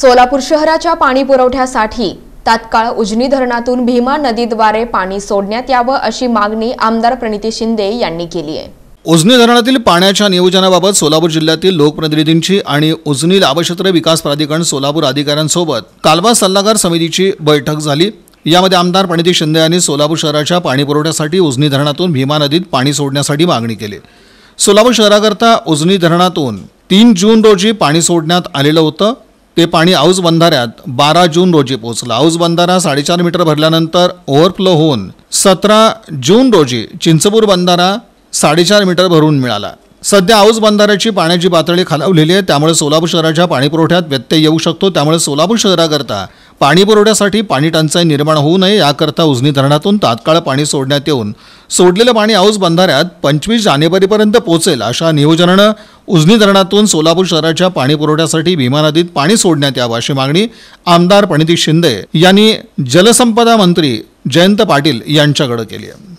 सोलापूर शहराच्या पाणी पुरवठ्यासाठी तात्काळ उजनी धरणातून भीमा नदीद्वारे पाणी सोडण्यात यावं अशी मागणी आमदार प्रणिती शिंदे यांनी केली आहे उजनी धरणातील पाण्याच्या नियोजनाबाबत सोलापूर जिल्ह्यातील लोकप्रतिनिधींची आणि उजनी लाभक्षेत्र विकास प्राधिकरण सोलापूर अधिकाऱ्यांसोबत कालवा सल्लागार समितीची बैठक झाली यामध्ये आमदार प्रणिती शिंदे यांनी सोलापूर शहराच्या पाणी पुरवठ्यासाठी उजनी धरणातून भीमा नदीत पाणी सोडण्यासाठी मागणी केली सोलापूर शहराकरता उजनी धरणातून तीन जून रोजी पाणी सोडण्यात आलेलं होतं ते पाणी औज बंधाऱ्यात बारा जून रोजी पोहोचलं औज बंधारा साडेचार मीटर भरल्यानंतर ओव्हरफ्लो होऊन सतरा जून रोजी चिंचपूर बंधारा साडेचार मीटर भरून मिळाला सध्या औज बंधाऱ्याची पाण्याची पातळी खालावलेली आहे त्यामुळे सोलापूर शहराच्या पाणीपुरवठ्यात व्यत्यय येऊ शकतो त्यामुळे सोलापूर शहराकरता पाणी पुरवठ्यासाठी पाणी टंचाई निर्माण होऊ नये याकरता उजनी धरणातून तात्काळ पाणी सोडण्यात येऊन सोडलेलं पाणी औज बंधाऱ्यात पंचवीस जानेवारीपर्यंत पोहोचेल अशा नियोजनानं उजनी धरणातून सोलापूर शहराच्या पाणी पुरवठ्यासाठी भीमा नदीत पाणी सोडण्यात यावं अशी मागणी आमदार प्रणिती शिंदे यांनी जलसंपदा मंत्री जयंत पाटील यांच्याकडे केली आहे